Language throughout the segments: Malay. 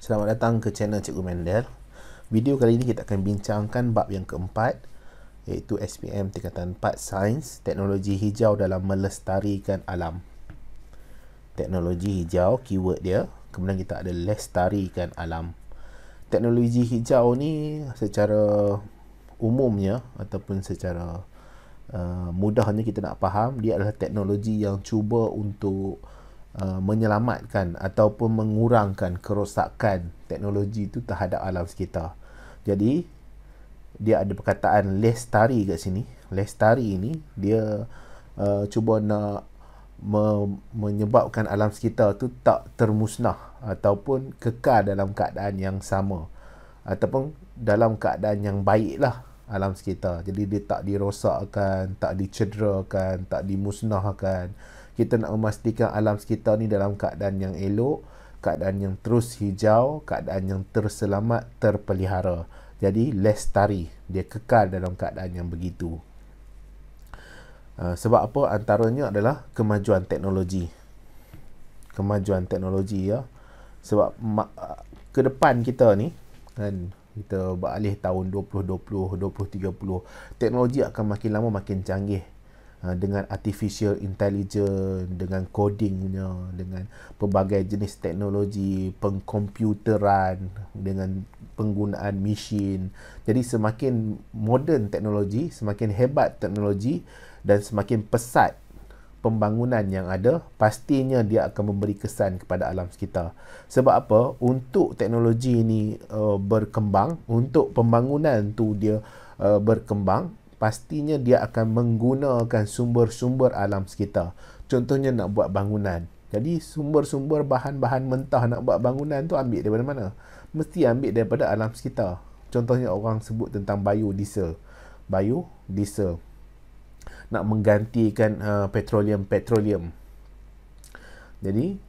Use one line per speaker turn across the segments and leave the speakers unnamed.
Selamat datang ke channel Cikgu Mendel. Video kali ini kita akan bincangkan bab yang keempat iaitu SPM tingkatan 4 Sains Teknologi Hijau dalam Melestarikan Alam. Teknologi hijau keyword dia, kemudian kita ada lestarikan alam. Teknologi hijau ni secara umumnya ataupun secara uh, mudahnya kita nak faham dia adalah teknologi yang cuba untuk Uh, menyelamatkan ataupun mengurangkan kerosakan teknologi itu terhadap alam sekitar. Jadi dia ada perkataan lestari kat sini. Lestari ini dia uh, cuba nak me- menyebabkan alam sekitar tu tak termusnah ataupun kekal dalam keadaan yang sama ataupun dalam keadaan yang baiklah alam sekitar. Jadi dia tak dirosakkan, tak dicederakan, tak dimusnahkan kita nak memastikan alam sekitar ni dalam keadaan yang elok, keadaan yang terus hijau, keadaan yang terselamat, terpelihara. Jadi lestari, dia kekal dalam keadaan yang begitu. Uh, sebab apa antaranya adalah kemajuan teknologi. Kemajuan teknologi ya. Sebab uh, ke depan kita ni kan kita beralih tahun 2020 2030 teknologi akan makin lama makin canggih Uh, dengan artificial intelligence dengan codingnya dengan pelbagai jenis teknologi pengkomputeran dengan penggunaan mesin jadi semakin moden teknologi semakin hebat teknologi dan semakin pesat pembangunan yang ada pastinya dia akan memberi kesan kepada alam sekitar sebab apa untuk teknologi ini uh, berkembang untuk pembangunan tu dia uh, berkembang pastinya dia akan menggunakan sumber-sumber alam sekitar. Contohnya nak buat bangunan. Jadi sumber-sumber bahan-bahan mentah nak buat bangunan tu ambil daripada mana? Mesti ambil daripada alam sekitar. Contohnya orang sebut tentang biodiesel. Biodiesel. Nak menggantikan uh, petroleum-petroleum. Jadi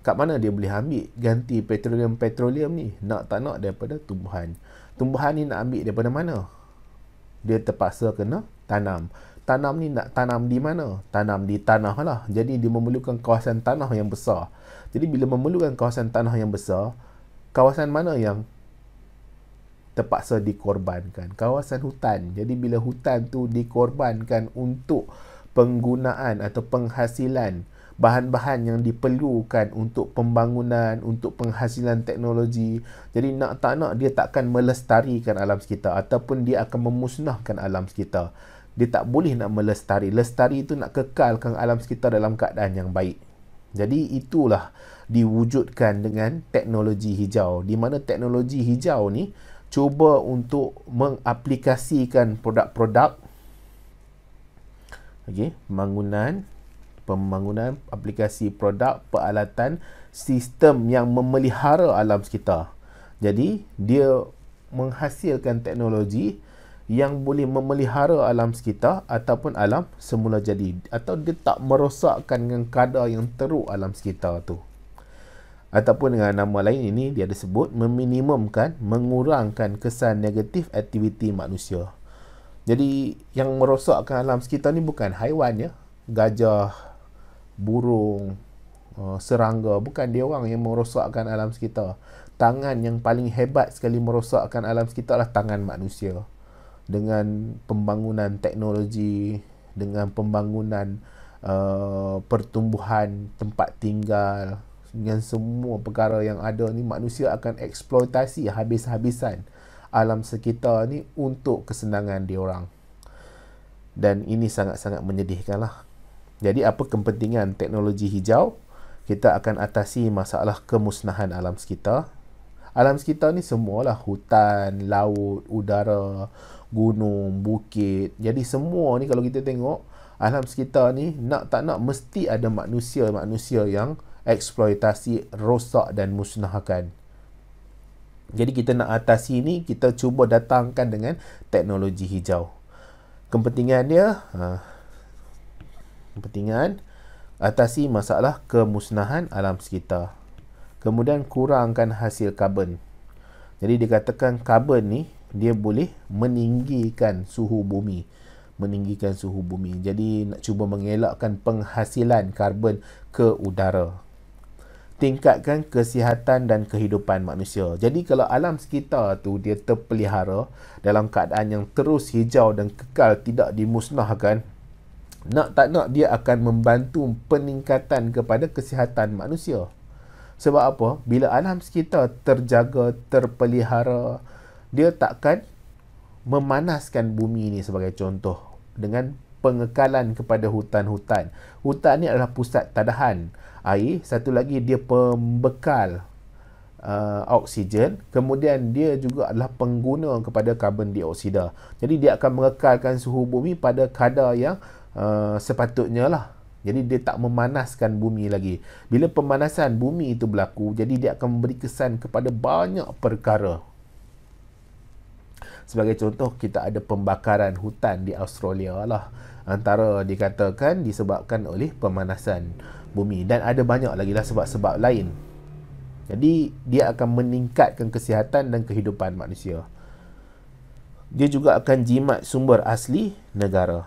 kat mana dia boleh ambil ganti petroleum-petroleum ni? Nak tak nak daripada tumbuhan. Tumbuhan ni nak ambil daripada mana? dia terpaksa kena tanam. Tanam ni nak tanam di mana? Tanam di tanah lah. Jadi dia memerlukan kawasan tanah yang besar. Jadi bila memerlukan kawasan tanah yang besar, kawasan mana yang terpaksa dikorbankan? Kawasan hutan. Jadi bila hutan tu dikorbankan untuk penggunaan atau penghasilan bahan-bahan yang diperlukan untuk pembangunan, untuk penghasilan teknologi. Jadi nak tak nak dia takkan melestarikan alam sekitar ataupun dia akan memusnahkan alam sekitar. Dia tak boleh nak melestari. Lestari itu nak kekalkan alam sekitar dalam keadaan yang baik. Jadi itulah diwujudkan dengan teknologi hijau. Di mana teknologi hijau ni cuba untuk mengaplikasikan produk-produk Okay, pembangunan pembangunan aplikasi produk peralatan sistem yang memelihara alam sekitar. Jadi dia menghasilkan teknologi yang boleh memelihara alam sekitar ataupun alam semula jadi atau dia tak merosakkan dengan kadar yang teruk alam sekitar tu. Ataupun dengan nama lain ini dia ada sebut meminimumkan, mengurangkan kesan negatif aktiviti manusia. Jadi yang merosakkan alam sekitar ni bukan haiwan ya, gajah, burung uh, serangga bukan dia orang yang merosakkan alam sekitar tangan yang paling hebat sekali merosakkan alam sekitar lah tangan manusia dengan pembangunan teknologi dengan pembangunan uh, pertumbuhan tempat tinggal dengan semua perkara yang ada ni manusia akan eksploitasi habis-habisan alam sekitar ni untuk kesenangan dia orang dan ini sangat-sangat menyedihkan lah jadi apa kepentingan teknologi hijau? Kita akan atasi masalah kemusnahan alam sekitar. Alam sekitar ni semualah hutan, laut, udara, gunung, bukit. Jadi semua ni kalau kita tengok alam sekitar ni nak tak nak mesti ada manusia-manusia yang eksploitasi, rosak dan musnahkan. Jadi kita nak atasi ni kita cuba datangkan dengan teknologi hijau. Kepentingan dia ah, kepentingan atasi masalah kemusnahan alam sekitar kemudian kurangkan hasil karbon jadi dikatakan karbon ni dia boleh meninggikan suhu bumi meninggikan suhu bumi jadi nak cuba mengelakkan penghasilan karbon ke udara tingkatkan kesihatan dan kehidupan manusia. Jadi kalau alam sekitar tu dia terpelihara dalam keadaan yang terus hijau dan kekal tidak dimusnahkan, nak tak nak dia akan membantu peningkatan kepada kesihatan manusia. Sebab apa? Bila alam sekitar terjaga, terpelihara, dia takkan memanaskan bumi ini sebagai contoh dengan pengekalan kepada hutan-hutan. Hutan ini adalah pusat tadahan air. Satu lagi dia pembekal uh, oksigen. Kemudian dia juga adalah pengguna kepada karbon dioksida. Jadi dia akan mengekalkan suhu bumi pada kadar yang Eh, sepatutnya lah. Jadi dia tak memanaskan bumi lagi. Bila pemanasan bumi itu berlaku, jadi dia akan memberi kesan kepada banyak perkara. Sebagai contoh, kita ada pembakaran hutan di Australia lah. Antara dikatakan disebabkan oleh pemanasan bumi. Dan ada banyak lagi lah sebab-sebab lain. Jadi dia akan meningkatkan kesihatan dan kehidupan manusia. Dia juga akan jimat sumber asli negara.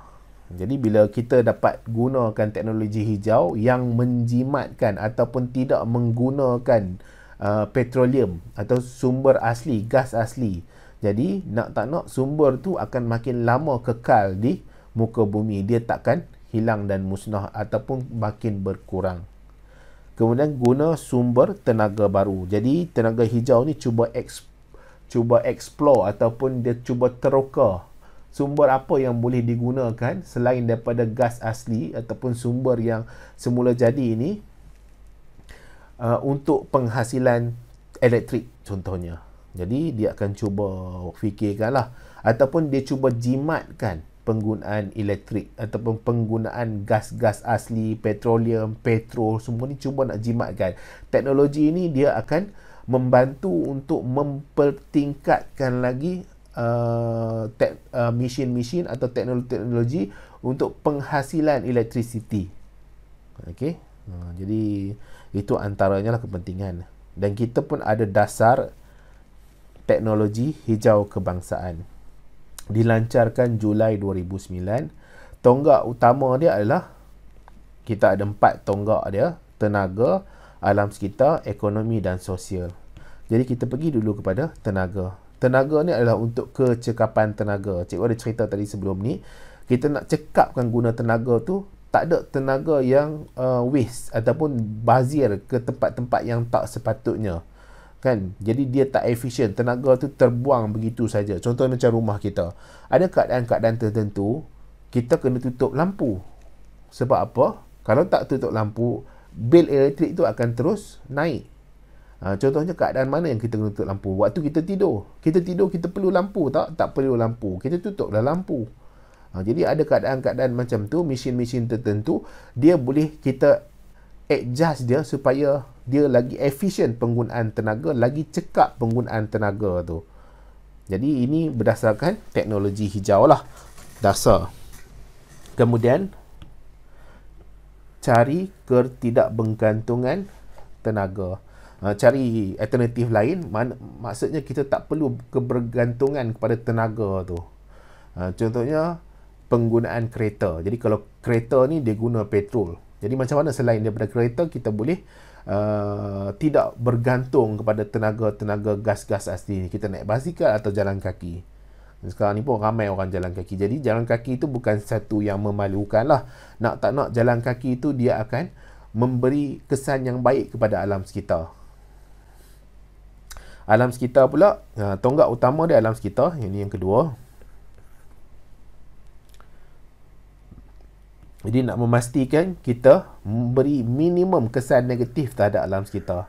Jadi bila kita dapat gunakan teknologi hijau yang menjimatkan ataupun tidak menggunakan uh, petroleum atau sumber asli gas asli. Jadi nak tak nak sumber tu akan makin lama kekal di muka bumi. Dia takkan hilang dan musnah ataupun makin berkurang. Kemudian guna sumber tenaga baru. Jadi tenaga hijau ni cuba eks, cuba explore ataupun dia cuba teroka sumber apa yang boleh digunakan selain daripada gas asli ataupun sumber yang semula jadi ini uh, untuk penghasilan elektrik contohnya. Jadi dia akan cuba fikirkan lah, ataupun dia cuba jimatkan penggunaan elektrik ataupun penggunaan gas-gas asli, petroleum, petrol semua ni cuba nak jimatkan. Teknologi ini dia akan membantu untuk mempertingkatkan lagi uh, te- uh, mesin-mesin atau teknologi-teknologi untuk penghasilan elektrisiti. Okey. Uh, jadi itu antaranya lah kepentingan. Dan kita pun ada dasar teknologi hijau kebangsaan. Dilancarkan Julai 2009. Tonggak utama dia adalah kita ada empat tonggak dia tenaga, alam sekitar, ekonomi dan sosial. Jadi kita pergi dulu kepada tenaga tenaga ni adalah untuk kecekapan tenaga. Cikgu ada cerita tadi sebelum ni, kita nak cekapkan guna tenaga tu, tak ada tenaga yang uh, waste ataupun bazir ke tempat-tempat yang tak sepatutnya. Kan? Jadi dia tak efisien, tenaga tu terbuang begitu saja. Contoh macam rumah kita. Ada keadaan-keadaan tertentu, kita kena tutup lampu. Sebab apa? Kalau tak tutup lampu, bil elektrik tu akan terus naik. Ha, contohnya keadaan mana yang kita kena tutup lampu? Waktu kita tidur. Kita tidur kita perlu lampu tak? Tak perlu lampu. Kita tutup dah lampu. Ha, jadi ada keadaan-keadaan macam tu, mesin-mesin tertentu, dia boleh kita adjust dia supaya dia lagi efisien penggunaan tenaga, lagi cekap penggunaan tenaga tu. Jadi ini berdasarkan teknologi hijau lah dasar. Kemudian cari ketidakbergantungan tenaga. tenaga. Eh, cari alternatif lain mak- maksudnya kita tak perlu kebergantungan kepada tenaga tu uh, contohnya penggunaan kereta jadi kalau kereta ni dia guna petrol jadi macam mana selain daripada kereta kita boleh uh, tidak bergantung kepada tenaga-tenaga gas-gas asli ni. kita naik basikal atau jalan kaki sekarang ni pun ramai orang jalan kaki jadi jalan kaki itu bukan satu yang memalukan lah nak tak nak jalan kaki itu dia akan memberi kesan yang baik kepada alam sekitar Alam sekitar pula, ha, tonggak utama dia alam sekitar, ini yang kedua. Jadi nak memastikan kita memberi minimum kesan negatif terhadap alam sekitar.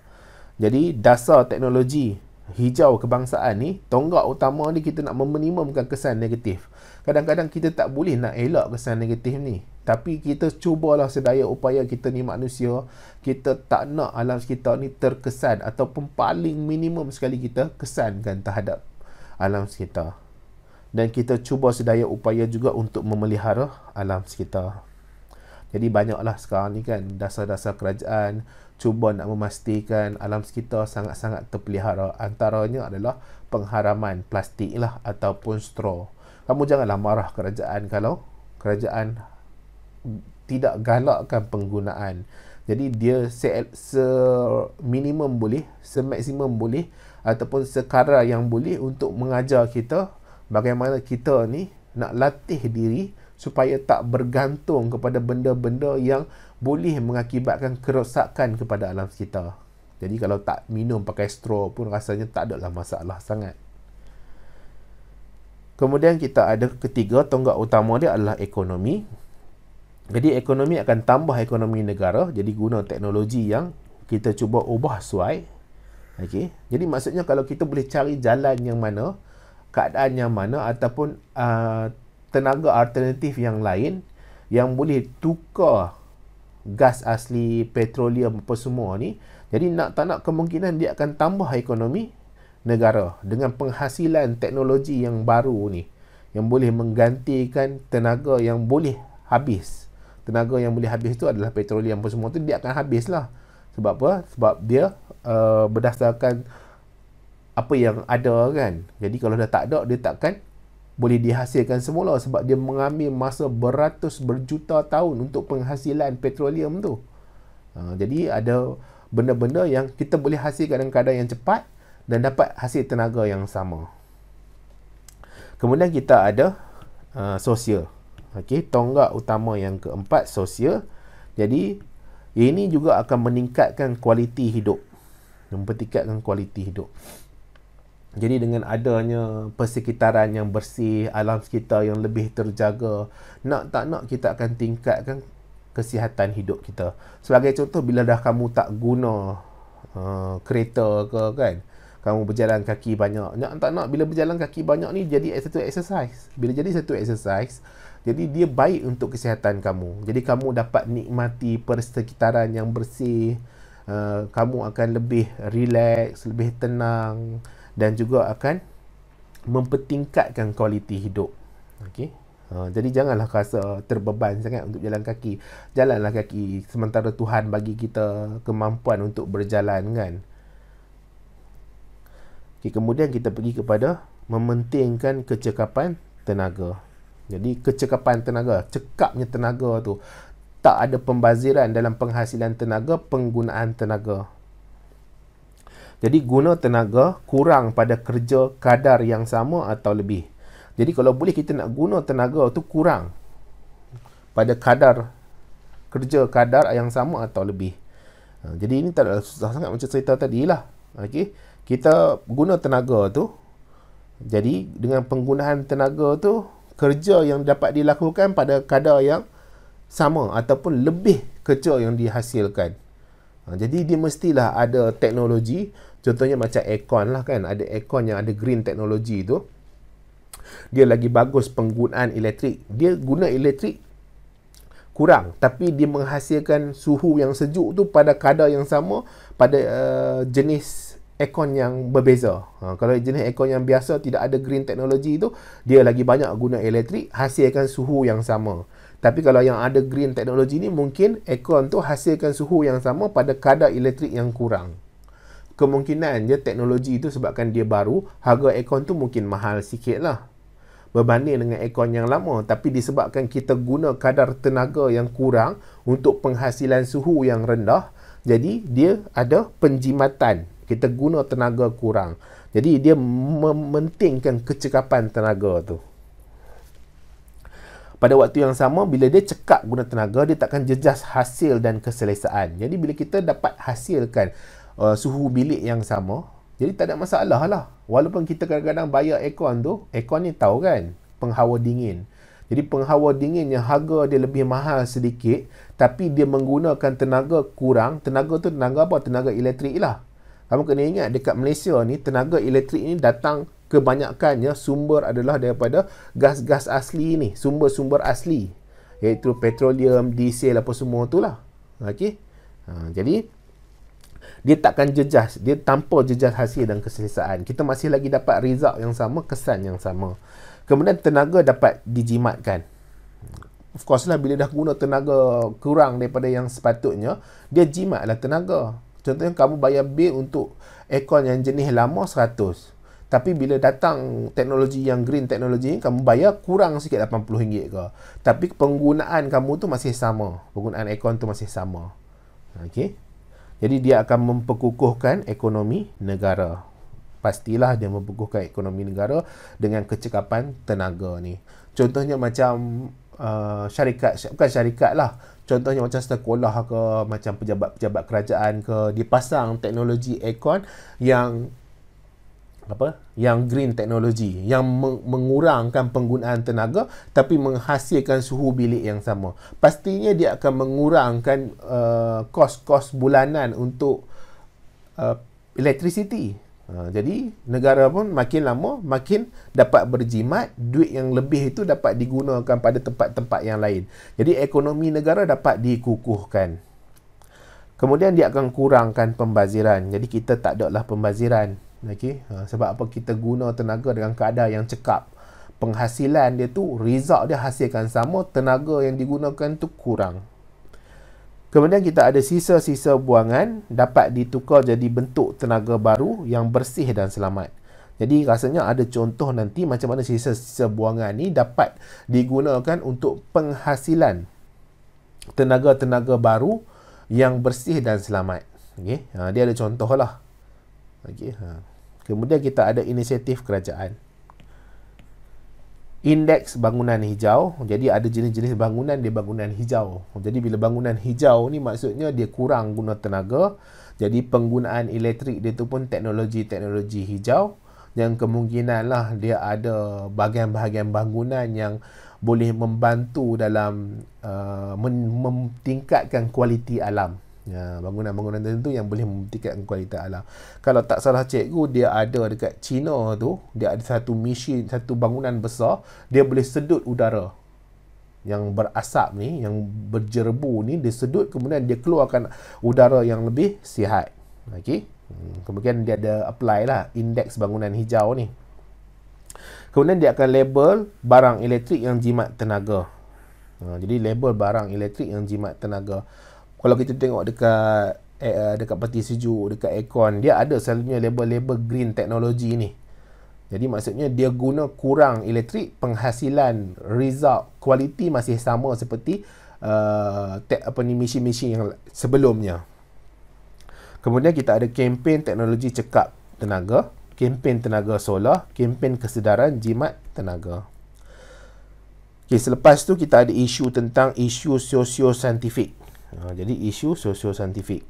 Jadi dasar teknologi hijau kebangsaan ni, tonggak utama ni kita nak meminimumkan kesan negatif kadang-kadang kita tak boleh nak elak kesan negatif ni tapi kita cubalah sedaya upaya kita ni manusia kita tak nak alam sekitar ni terkesan ataupun paling minimum sekali kita kesankan terhadap alam sekitar dan kita cuba sedaya upaya juga untuk memelihara alam sekitar jadi banyaklah sekarang ni kan dasar-dasar kerajaan cuba nak memastikan alam sekitar sangat-sangat terpelihara antaranya adalah pengharaman plastik lah ataupun straw kamu janganlah marah kerajaan kalau kerajaan tidak galakkan penggunaan jadi dia se, se- minimum boleh se maksimum boleh ataupun sekara yang boleh untuk mengajar kita bagaimana kita ni nak latih diri supaya tak bergantung kepada benda-benda yang boleh mengakibatkan kerosakan kepada alam sekitar. Jadi kalau tak minum pakai straw pun rasanya tak adalah masalah sangat. Kemudian kita ada ketiga tonggak utama dia adalah ekonomi. Jadi ekonomi akan tambah ekonomi negara jadi guna teknologi yang kita cuba ubah suai. Okey. Jadi maksudnya kalau kita boleh cari jalan yang mana, keadaan yang mana ataupun uh, tenaga alternatif yang lain yang boleh tukar gas asli, petroleum apa semua ni, jadi nak tak nak kemungkinan dia akan tambah ekonomi negara dengan penghasilan teknologi yang baru ni yang boleh menggantikan tenaga yang boleh habis tenaga yang boleh habis tu adalah petroleum apa semua tu dia akan habis lah sebab apa? sebab dia uh, berdasarkan apa yang ada kan jadi kalau dah tak ada dia takkan boleh dihasilkan semula sebab dia mengambil masa beratus berjuta tahun untuk penghasilan petroleum tu uh, jadi ada benda-benda yang kita boleh hasilkan kadang-kadang yang cepat dan dapat hasil tenaga yang sama. Kemudian kita ada uh, sosial. Okey, tonggak utama yang keempat sosial. Jadi ini juga akan meningkatkan kualiti hidup. Mempertingkatkan kualiti hidup. Jadi dengan adanya persekitaran yang bersih, alam sekitar yang lebih terjaga, nak tak nak kita akan tingkatkan kesihatan hidup kita. Sebagai contoh bila dah kamu tak guna uh, kereta ke kan, kamu berjalan kaki banyak nak tak nak bila berjalan kaki banyak ni jadi satu exercise bila jadi satu exercise jadi dia baik untuk kesihatan kamu jadi kamu dapat nikmati persekitaran yang bersih uh, kamu akan lebih relax lebih tenang dan juga akan mempertingkatkan kualiti hidup okey Uh, jadi janganlah rasa terbeban sangat untuk jalan kaki. Jalanlah kaki sementara Tuhan bagi kita kemampuan untuk berjalan kan. Okay, kemudian kita pergi kepada mementingkan kecekapan tenaga. Jadi kecekapan tenaga, cekapnya tenaga tu tak ada pembaziran dalam penghasilan tenaga, penggunaan tenaga. Jadi guna tenaga kurang pada kerja kadar yang sama atau lebih. Jadi kalau boleh kita nak guna tenaga tu kurang pada kadar kerja kadar yang sama atau lebih. Ha, jadi ini tak susah sangat macam cerita tadi lah. Okey kita guna tenaga tu jadi dengan penggunaan tenaga tu kerja yang dapat dilakukan pada kadar yang sama ataupun lebih kerja yang dihasilkan ha, jadi dia mestilah ada teknologi contohnya macam aircon lah kan ada aircon yang ada green teknologi tu dia lagi bagus penggunaan elektrik dia guna elektrik kurang tapi dia menghasilkan suhu yang sejuk tu pada kadar yang sama pada uh, jenis aircon yang berbeza. Ha, kalau jenis aircon yang biasa tidak ada green technology itu dia lagi banyak guna elektrik, hasilkan suhu yang sama. Tapi kalau yang ada green technology ni, mungkin aircon tu hasilkan suhu yang sama pada kadar elektrik yang kurang. Kemungkinan je teknologi itu sebabkan dia baru, harga aircon tu mungkin mahal sikit lah. Berbanding dengan aircon yang lama, tapi disebabkan kita guna kadar tenaga yang kurang untuk penghasilan suhu yang rendah, jadi dia ada penjimatan kita guna tenaga kurang jadi dia mementingkan kecekapan tenaga tu pada waktu yang sama bila dia cekap guna tenaga dia takkan jejas hasil dan keselesaan jadi bila kita dapat hasilkan uh, suhu bilik yang sama jadi tak ada masalah lah walaupun kita kadang-kadang bayar aircon tu aircon ni tahu kan penghawa dingin jadi penghawa dingin yang harga dia lebih mahal sedikit tapi dia menggunakan tenaga kurang tenaga tu tenaga apa? tenaga elektrik lah kamu kena ingat dekat Malaysia ni tenaga elektrik ni datang kebanyakannya sumber adalah daripada gas-gas asli ni sumber-sumber asli iaitu petroleum, diesel apa semua tu lah Okay, ha, jadi dia takkan jejas dia tanpa jejas hasil dan keselesaan kita masih lagi dapat result yang sama kesan yang sama kemudian tenaga dapat dijimatkan of course lah bila dah guna tenaga kurang daripada yang sepatutnya dia jimatlah tenaga Contohnya kamu bayar bil untuk aircon yang jenis lama 100. Tapi bila datang teknologi yang green teknologi ni kamu bayar kurang sikit RM80 ke. Tapi penggunaan kamu tu masih sama. Penggunaan aircon tu masih sama. Okey. Jadi dia akan memperkukuhkan ekonomi negara. Pastilah dia memperkukuhkan ekonomi negara dengan kecekapan tenaga ni. Contohnya macam uh, syarikat, bukan syarikat lah contohnya macam sekolah ke macam pejabat-pejabat kerajaan ke dipasang teknologi aircon yang apa yang green teknologi yang mengurangkan penggunaan tenaga tapi menghasilkan suhu bilik yang sama pastinya dia akan mengurangkan uh, kos-kos bulanan untuk uh, electricity Ha, jadi negara pun makin lama makin dapat berjimat duit yang lebih itu dapat digunakan pada tempat-tempat yang lain jadi ekonomi negara dapat dikukuhkan kemudian dia akan kurangkan pembaziran jadi kita tak ada lah pembaziran okay? ha, sebab apa kita guna tenaga dengan keadaan yang cekap penghasilan dia tu result dia hasilkan sama tenaga yang digunakan tu kurang Kemudian kita ada sisa-sisa buangan dapat ditukar jadi bentuk tenaga baru yang bersih dan selamat. Jadi rasanya ada contoh nanti macam mana sisa-sisa buangan ni dapat digunakan untuk penghasilan tenaga-tenaga baru yang bersih dan selamat. Okay. Ha, dia ada contoh lah. Okay. Ha. Kemudian kita ada inisiatif kerajaan indeks bangunan hijau. Jadi ada jenis-jenis bangunan dia bangunan hijau. Jadi bila bangunan hijau ni maksudnya dia kurang guna tenaga. Jadi penggunaan elektrik dia tu pun teknologi-teknologi hijau yang kemungkinan lah dia ada bahagian-bahagian bangunan yang boleh membantu dalam uh, mem- kualiti alam ya, bangunan-bangunan tertentu yang boleh membuktikan kualiti alam kalau tak salah cikgu dia ada dekat China tu dia ada satu mesin satu bangunan besar dia boleh sedut udara yang berasap ni yang berjerbu ni dia sedut kemudian dia keluarkan udara yang lebih sihat okay? Hmm, kemudian dia ada apply lah indeks bangunan hijau ni kemudian dia akan label barang elektrik yang jimat tenaga ha, jadi label barang elektrik yang jimat tenaga kalau kita tengok dekat eh, eh, dekat peti sejuk dekat aircon dia ada selalunya label-label green technology ni jadi maksudnya dia guna kurang elektrik penghasilan result kualiti masih sama seperti uh, tech, apa ni mesin-mesin yang sebelumnya kemudian kita ada kempen teknologi cekap tenaga kempen tenaga solar kempen kesedaran jimat tenaga Okay, selepas tu kita ada isu tentang isu sosio-saintifik. Ha, jadi isu sosio-saintifik.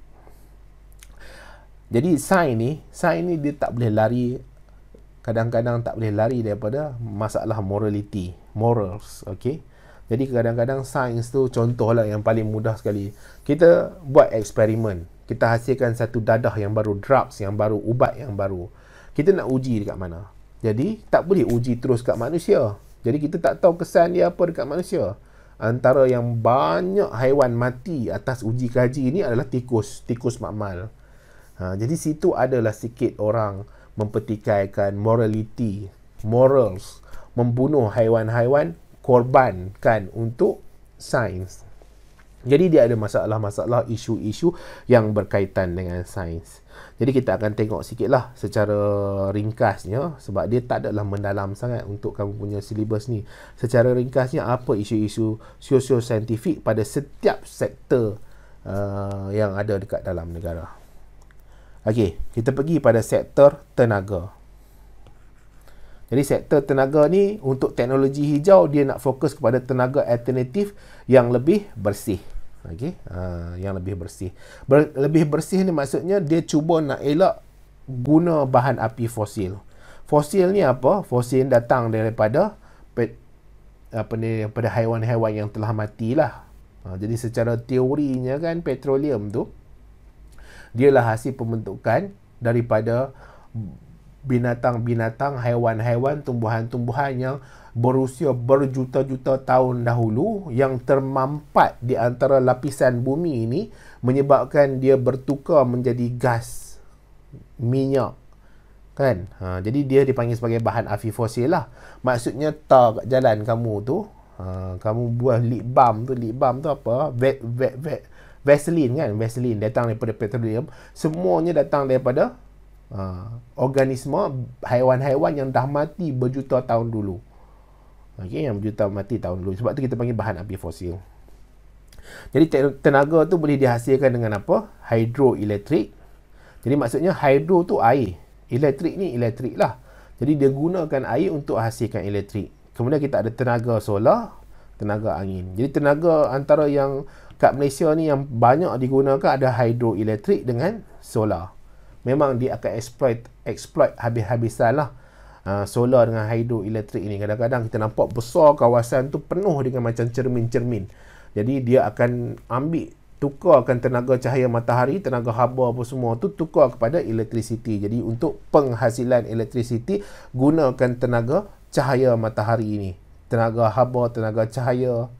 Jadi sains ni, sains ni dia tak boleh lari kadang-kadang tak boleh lari daripada masalah morality, morals, okey. Jadi kadang-kadang sains tu contohlah yang paling mudah sekali. Kita buat eksperimen. Kita hasilkan satu dadah yang baru, drugs yang baru, ubat yang baru. Kita nak uji dekat mana? Jadi tak boleh uji terus kat manusia. Jadi kita tak tahu kesan dia apa dekat manusia antara yang banyak haiwan mati atas uji kaji ini adalah tikus, tikus makmal. Ha, jadi situ adalah sikit orang mempertikaikan morality, morals, membunuh haiwan-haiwan korbankan untuk sains. Jadi dia ada masalah-masalah, isu-isu yang berkaitan dengan sains. Jadi kita akan tengok sikit lah secara ringkasnya sebab dia tak adalah mendalam sangat untuk kamu punya silibus ni. Secara ringkasnya apa isu-isu sosio-saintifik pada setiap sektor uh, yang ada dekat dalam negara. Okey, kita pergi pada sektor tenaga. Jadi sektor tenaga ni untuk teknologi hijau dia nak fokus kepada tenaga alternatif yang lebih bersih. okay? uh, ha, yang lebih bersih. Ber- lebih bersih ni maksudnya dia cuba nak elak guna bahan api fosil. Fosil ni apa? Fosil datang daripada apa ni daripada haiwan-haiwan yang telah matilah. Uh, jadi secara teorinya kan petroleum tu dialah hasil pembentukan daripada binatang-binatang, haiwan-haiwan, tumbuhan-tumbuhan yang berusia berjuta-juta tahun dahulu yang termampat di antara lapisan bumi ini menyebabkan dia bertukar menjadi gas minyak kan ha, jadi dia dipanggil sebagai bahan afi fosil lah maksudnya tar kat jalan kamu tu ha, kamu buah lip balm tu lip balm tu apa ve, ve, ve, vaseline kan vaseline datang daripada petroleum semuanya datang daripada uh, organisma haiwan-haiwan yang dah mati berjuta tahun dulu. Okey, yang berjuta mati tahun dulu. Sebab tu kita panggil bahan api fosil. Jadi tenaga tu boleh dihasilkan dengan apa? Hidroelektrik. Jadi maksudnya hidro tu air. Elektrik ni elektrik lah. Jadi dia gunakan air untuk hasilkan elektrik. Kemudian kita ada tenaga solar, tenaga angin. Jadi tenaga antara yang kat Malaysia ni yang banyak digunakan ada hidroelektrik dengan solar memang dia akan exploit exploit habis-habisan lah uh, solar dengan hydro elektrik ini kadang-kadang kita nampak besar kawasan tu penuh dengan macam cermin-cermin jadi dia akan ambil tukarkan tenaga cahaya matahari tenaga haba apa semua tu tukar kepada elektrisiti jadi untuk penghasilan elektrisiti gunakan tenaga cahaya matahari ini tenaga haba tenaga cahaya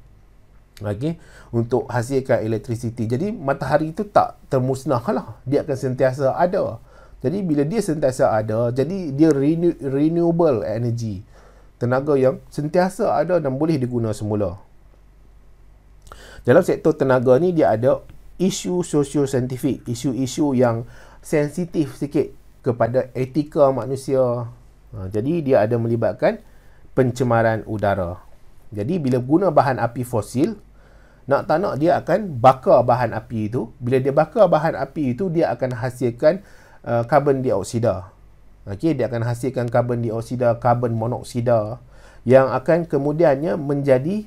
okay, untuk hasilkan elektrisiti. Jadi matahari itu tak termusnah lah. Dia akan sentiasa ada. Jadi bila dia sentiasa ada, jadi dia renew, renewable energy. Tenaga yang sentiasa ada dan boleh digunakan semula. Dalam sektor tenaga ni dia ada isu sosio-saintifik, isu-isu yang sensitif sikit kepada etika manusia. Ha, jadi dia ada melibatkan pencemaran udara. Jadi bila guna bahan api fosil, nak tak nak dia akan bakar bahan api itu bila dia bakar bahan api itu dia akan hasilkan karbon uh, dioksida okey dia akan hasilkan karbon dioksida karbon monoksida yang akan kemudiannya menjadi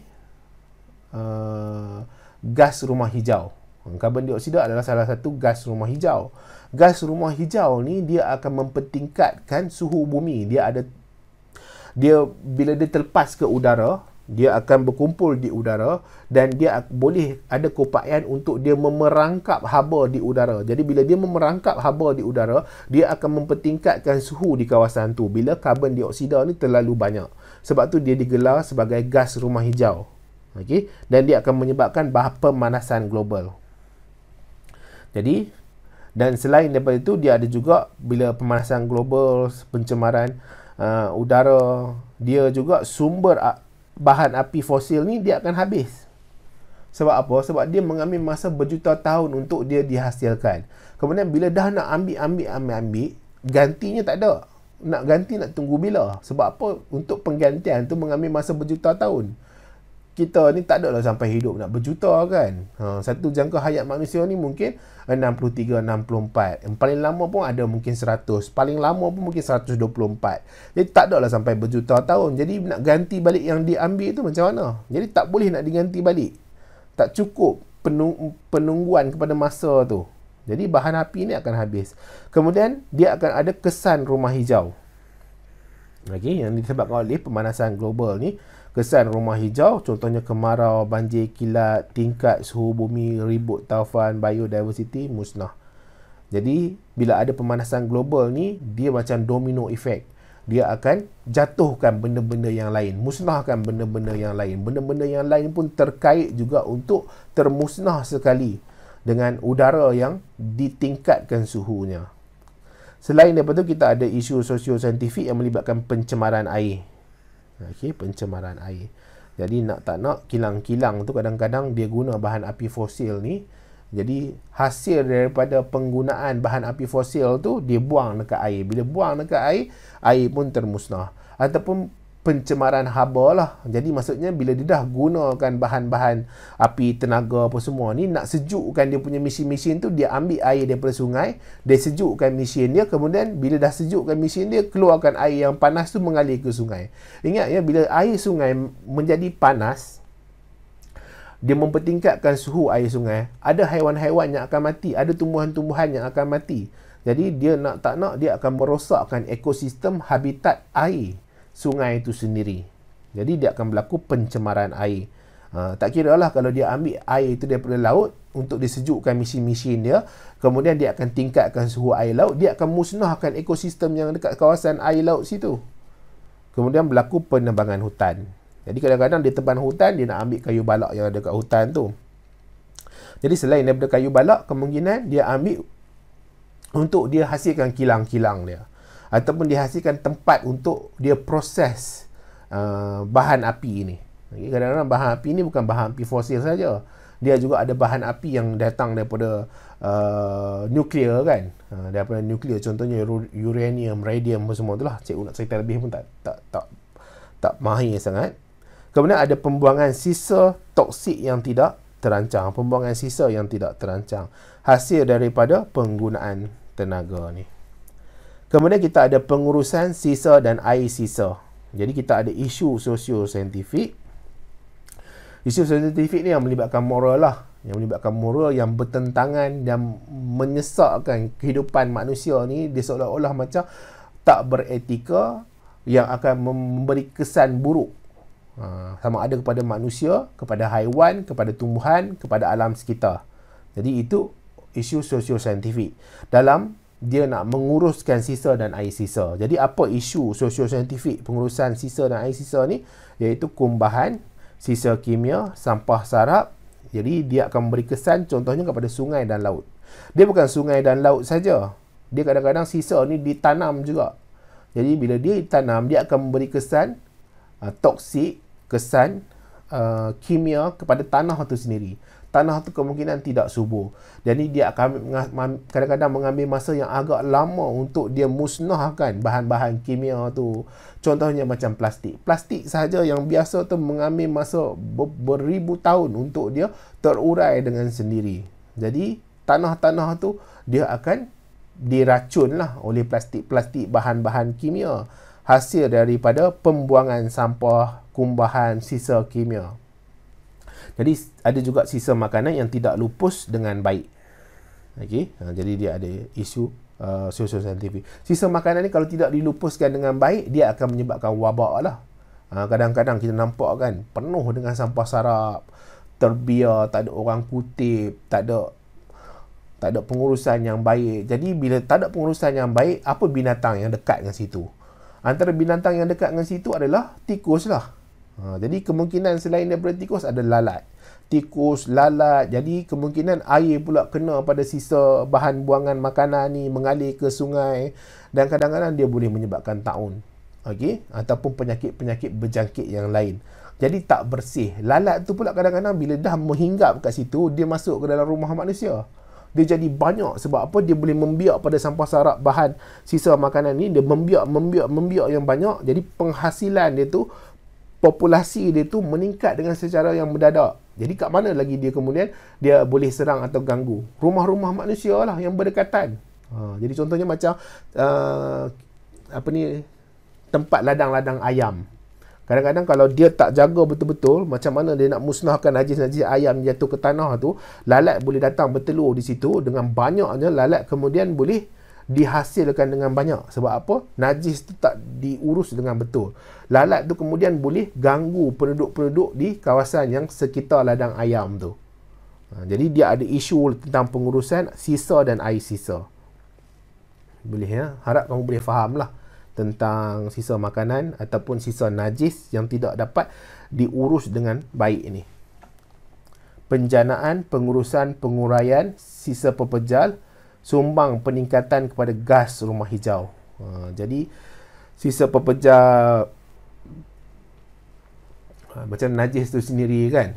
uh, gas rumah hijau karbon hmm, dioksida adalah salah satu gas rumah hijau gas rumah hijau ni dia akan mempertingkatkan suhu bumi dia ada dia bila dia terlepas ke udara dia akan berkumpul di udara dan dia boleh ada keupayaan untuk dia memerangkap haba di udara. Jadi bila dia memerangkap haba di udara, dia akan mempertingkatkan suhu di kawasan tu bila karbon dioksida ni terlalu banyak. Sebab tu dia digelar sebagai gas rumah hijau. okay? dan dia akan menyebabkan bahawa pemanasan global. Jadi dan selain daripada itu dia ada juga bila pemanasan global, pencemaran uh, udara, dia juga sumber bahan api fosil ni dia akan habis. Sebab apa? Sebab dia mengambil masa berjuta tahun untuk dia dihasilkan. Kemudian bila dah nak ambil ambil ambil ambil, gantinya tak ada. Nak ganti nak tunggu bila? Sebab apa? Untuk penggantian tu mengambil masa berjuta tahun kita ni tak ada lah sampai hidup nak berjuta kan. Ha, satu jangka hayat manusia ni mungkin 63, 64. Yang paling lama pun ada mungkin 100. Paling lama pun mungkin 124. Jadi tak ada lah sampai berjuta tahun. Jadi nak ganti balik yang diambil tu macam mana? Jadi tak boleh nak diganti balik. Tak cukup penungguan kepada masa tu. Jadi bahan api ni akan habis. Kemudian dia akan ada kesan rumah hijau. Okay, yang disebabkan oleh pemanasan global ni kesan rumah hijau contohnya kemarau, banjir, kilat, tingkat suhu bumi, ribut taufan, biodiversiti musnah. Jadi bila ada pemanasan global ni dia macam domino effect. Dia akan jatuhkan benda-benda yang lain, musnahkan benda-benda yang lain. Benda-benda yang lain pun terkait juga untuk termusnah sekali dengan udara yang ditingkatkan suhunya. Selain daripada itu, kita ada isu sosio-saintifik yang melibatkan pencemaran air. Okay, pencemaran air jadi nak tak nak kilang-kilang tu kadang-kadang dia guna bahan api fosil ni jadi hasil daripada penggunaan bahan api fosil tu dia buang dekat air bila buang dekat air air pun termusnah ataupun pencemaran haba lah. Jadi maksudnya bila dia dah gunakan bahan-bahan api, tenaga apa semua ni nak sejukkan dia punya mesin-mesin tu dia ambil air daripada sungai, dia sejukkan mesin dia kemudian bila dah sejukkan mesin dia keluarkan air yang panas tu mengalir ke sungai. Ingat ya bila air sungai menjadi panas dia mempertingkatkan suhu air sungai. Ada haiwan-haiwan yang akan mati, ada tumbuhan-tumbuhan yang akan mati. Jadi dia nak tak nak dia akan merosakkan ekosistem habitat air sungai itu sendiri. Jadi dia akan berlaku pencemaran air. Ha, tak kira lah kalau dia ambil air itu daripada laut untuk disejukkan mesin-mesin dia. Kemudian dia akan tingkatkan suhu air laut. Dia akan musnahkan ekosistem yang dekat kawasan air laut situ. Kemudian berlaku penebangan hutan. Jadi kadang-kadang di tepan hutan, dia nak ambil kayu balak yang ada dekat hutan tu. Jadi selain daripada kayu balak, kemungkinan dia ambil untuk dia hasilkan kilang-kilang dia ataupun dihasilkan tempat untuk dia proses uh, bahan api ini. Okay, kadang-kadang bahan api ini bukan bahan api fosil saja. Dia juga ada bahan api yang datang daripada uh, nuklear kan. Uh, daripada nuklear contohnya uranium, radium semua itulah. Cikgu nak cerita lebih pun tak tak tak tak mahir sangat. Kemudian ada pembuangan sisa toksik yang tidak terancang, pembuangan sisa yang tidak terancang hasil daripada penggunaan tenaga ni. Kemudian kita ada pengurusan sisa dan air sisa. Jadi kita ada isu sosio-saintifik. Isu saintifik ni yang melibatkan moral lah. Yang melibatkan moral yang bertentangan dan menyesakkan kehidupan manusia ni. Dia seolah-olah macam tak beretika yang akan memberi kesan buruk. Ha, sama ada kepada manusia, kepada haiwan, kepada tumbuhan, kepada alam sekitar. Jadi itu isu sosio-saintifik. Dalam dia nak menguruskan sisa dan air sisa. Jadi apa isu sosio-saintifik pengurusan sisa dan air sisa ni? Iaitu kumbahan, sisa kimia, sampah sarap. Jadi dia akan memberi kesan contohnya kepada sungai dan laut. Dia bukan sungai dan laut saja. Dia kadang-kadang sisa ni ditanam juga. Jadi bila dia ditanam, dia akan memberi kesan uh, toksik, kesan uh, kimia kepada tanah itu sendiri tanah tu kemungkinan tidak subur. Jadi dia akan kadang-kadang mengambil masa yang agak lama untuk dia musnahkan bahan-bahan kimia tu. Contohnya macam plastik. Plastik saja yang biasa tu mengambil masa beribu tahun untuk dia terurai dengan sendiri. Jadi tanah-tanah tu dia akan diracun lah oleh plastik-plastik bahan-bahan kimia hasil daripada pembuangan sampah kumbahan sisa kimia. Jadi ada juga sisa makanan yang tidak lupus dengan baik. Okey. Ha, jadi dia ada isu uh, sosio Sisa makanan ni kalau tidak dilupuskan dengan baik, dia akan menyebabkan wabak lah. Ha, kadang-kadang kita nampak kan penuh dengan sampah sarap, terbiar, tak ada orang kutip, tak ada tak ada pengurusan yang baik. Jadi bila tak ada pengurusan yang baik, apa binatang yang dekat dengan situ? Antara binatang yang dekat dengan situ adalah tikus lah. Ha, jadi kemungkinan selain daripada tikus ada lalat. Tikus, lalat. Jadi kemungkinan air pula kena pada sisa bahan buangan makanan ni mengalir ke sungai. Dan kadang-kadang dia boleh menyebabkan taun. Okey? Ataupun penyakit-penyakit berjangkit yang lain. Jadi tak bersih. Lalat tu pula kadang-kadang bila dah menghinggap kat situ, dia masuk ke dalam rumah manusia. Dia jadi banyak sebab apa? Dia boleh membiak pada sampah sarap bahan sisa makanan ni. Dia membiak, membiak, membiak yang banyak. Jadi penghasilan dia tu populasi dia tu meningkat dengan secara yang mendadak. Jadi kat mana lagi dia kemudian dia boleh serang atau ganggu? Rumah-rumah manusia lah yang berdekatan. Ha, jadi contohnya macam uh, apa ni tempat ladang-ladang ayam. Kadang-kadang kalau dia tak jaga betul-betul, macam mana dia nak musnahkan najis-najis ayam jatuh ke tanah tu, lalat boleh datang bertelur di situ dengan banyaknya lalat kemudian boleh dihasilkan dengan banyak sebab apa najis tu tak diurus dengan betul lalat tu kemudian boleh ganggu penduduk-penduduk di kawasan yang sekitar ladang ayam tu ha, jadi dia ada isu tentang pengurusan sisa dan air sisa boleh ya harap kamu boleh faham lah tentang sisa makanan ataupun sisa najis yang tidak dapat diurus dengan baik ini penjanaan pengurusan penguraian sisa pepejal sumbang peningkatan kepada gas rumah hijau. Ha, jadi sisa pepejar ha, macam najis tu sendiri kan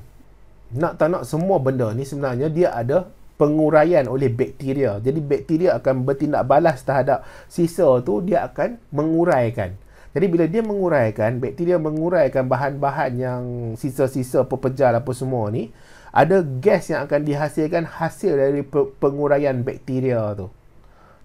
nak tak nak semua benda ni sebenarnya dia ada penguraian oleh bakteria. Jadi bakteria akan bertindak balas terhadap sisa tu dia akan menguraikan. Jadi bila dia menguraikan, bakteria menguraikan bahan-bahan yang sisa-sisa pepejal apa semua ni, ada gas yang akan dihasilkan hasil dari penguraian bakteria tu.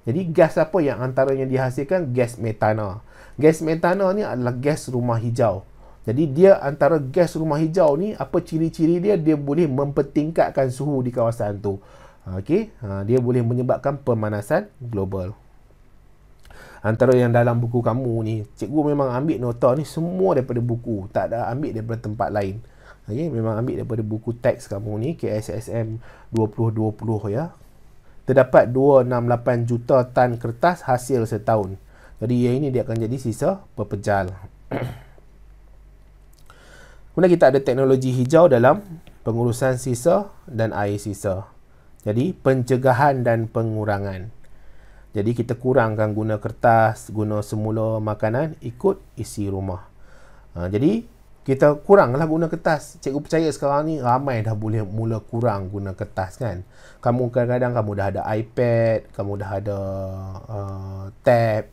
Jadi gas apa yang antaranya dihasilkan? Gas metana. Gas metana ni adalah gas rumah hijau. Jadi dia antara gas rumah hijau ni apa ciri-ciri dia? Dia boleh mempertingkatkan suhu di kawasan tu. Okey, ha, dia boleh menyebabkan pemanasan global. Antara yang dalam buku kamu ni, cikgu memang ambil nota ni semua daripada buku. Tak ada ambil daripada tempat lain. Okay, memang ambil daripada buku teks kamu ni KSSM 2020 ya. Terdapat 268 juta tan kertas hasil setahun. Jadi yang ini dia akan jadi sisa pepejal. Kemudian kita ada teknologi hijau dalam pengurusan sisa dan air sisa. Jadi pencegahan dan pengurangan. Jadi kita kurangkan guna kertas, guna semula makanan ikut isi rumah. Ha, jadi kita kuranglah guna kertas. Cikgu percaya sekarang ni ramai dah boleh mula kurang guna kertas kan. Kamu kadang-kadang kamu dah ada iPad, kamu dah ada uh, tab.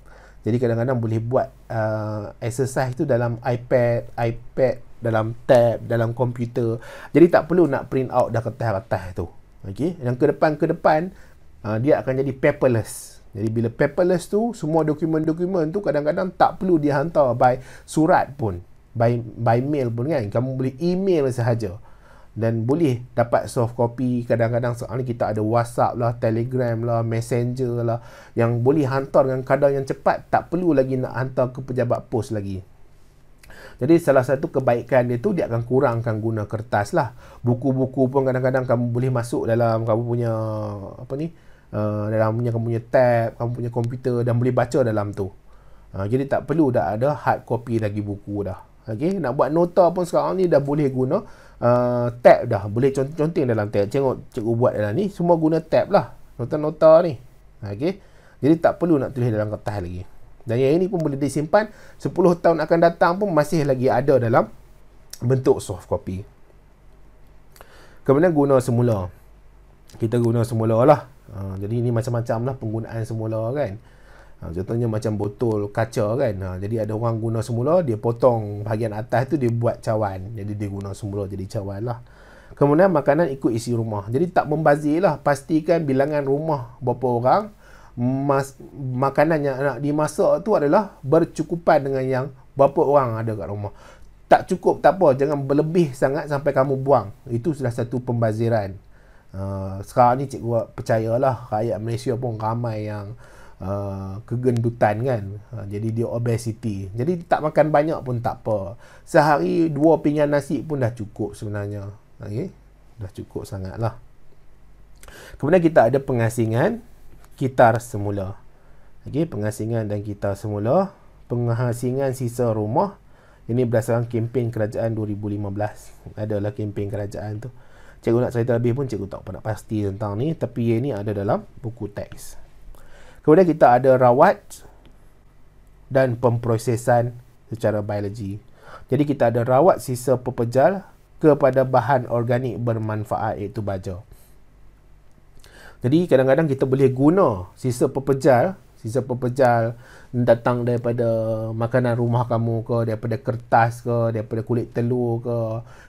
Jadi kadang-kadang boleh buat uh, exercise tu dalam iPad, iPad, dalam tab, dalam komputer. Jadi tak perlu nak print out dah kertas-kertas tu. Okey. Yang ke depan ke depan uh, dia akan jadi paperless. Jadi bila paperless tu semua dokumen-dokumen tu kadang-kadang tak perlu dihantar by surat pun by by mail pun kan kamu boleh email sahaja dan boleh dapat soft copy kadang-kadang sekarang ni kita ada whatsapp lah telegram lah messenger lah yang boleh hantar dengan kadar yang cepat tak perlu lagi nak hantar ke pejabat pos lagi jadi salah satu kebaikan dia tu dia akan kurangkan guna kertas lah buku-buku pun kadang-kadang kamu boleh masuk dalam kamu punya apa ni uh, dalam punya kamu punya tab kamu punya komputer dan boleh baca dalam tu uh, jadi tak perlu dah ada hard copy lagi buku dah Okay, nak buat nota pun sekarang ni dah boleh guna uh, tab dah. Boleh contoh-contoh conteng dalam tab. Cikgu, cikgu buat dalam ni. Semua guna tab lah. Nota-nota ni. Okay, Jadi tak perlu nak tulis dalam kertas lagi. Dan yang ini pun boleh disimpan. 10 tahun akan datang pun masih lagi ada dalam bentuk soft copy. Kemudian guna semula. Kita guna semula lah. Uh, jadi ini macam-macam lah penggunaan semula kan. Uh, Ha, contohnya macam botol kaca kan. Ha, jadi ada orang guna semula, dia potong bahagian atas tu dia buat cawan. Jadi dia guna semula jadi cawan lah. Kemudian makanan ikut isi rumah. Jadi tak membazir lah. Pastikan bilangan rumah berapa orang. Mas, makanan yang nak dimasak tu adalah bercukupan dengan yang berapa orang ada kat rumah. Tak cukup tak apa. Jangan berlebih sangat sampai kamu buang. Itu sudah satu pembaziran. Uh, sekarang ni cikgu percayalah rakyat Malaysia pun ramai yang uh, kegendutan kan uh, jadi dia obesity jadi tak makan banyak pun tak apa sehari dua pinggan nasi pun dah cukup sebenarnya okay? Ah, eh, dah cukup sangat lah kemudian kita ada pengasingan kitar semula okay, pengasingan dan kitar semula pengasingan sisa rumah ini berdasarkan kempen kerajaan 2015 adalah kempen kerajaan tu Cikgu nak cerita lebih pun cikgu tak pernah pasti tentang ni tapi ini ada dalam buku teks. Kemudian kita ada rawat dan pemprosesan secara biologi. Jadi kita ada rawat sisa pepejal kepada bahan organik bermanfaat iaitu baja. Jadi kadang-kadang kita boleh guna sisa pepejal, sisa pepejal datang daripada makanan rumah kamu ke, daripada kertas ke, daripada kulit telur ke.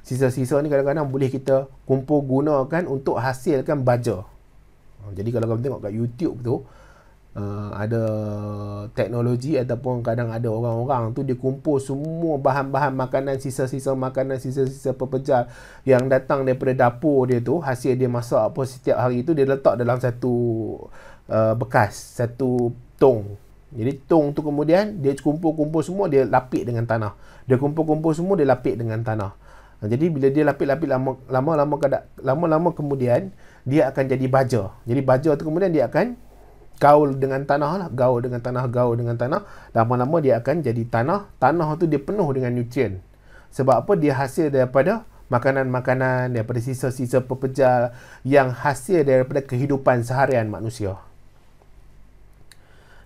Sisa-sisa ni kadang-kadang boleh kita kumpul gunakan untuk hasilkan baja. Jadi kalau kamu tengok kat YouTube tu, Uh, ada teknologi ataupun kadang ada orang-orang tu dia kumpul semua bahan-bahan makanan sisa-sisa makanan sisa-sisa pepejal yang datang daripada dapur dia tu hasil dia masak apa setiap hari tu dia letak dalam satu uh, bekas satu tong jadi tong tu kemudian dia kumpul-kumpul semua dia lapik dengan tanah dia kumpul-kumpul semua dia lapik dengan tanah ah, jadi bila dia lapik-lapik lama-lama lama-lama kemudian dia akan jadi baja jadi baja tu kemudian dia akan gaul dengan tanah lah. Gaul dengan tanah, gaul dengan tanah. Lama-lama dia akan jadi tanah. Tanah tu dia penuh dengan nutrien. Sebab apa? Dia hasil daripada makanan-makanan, daripada sisa-sisa pepejal yang hasil daripada kehidupan seharian manusia.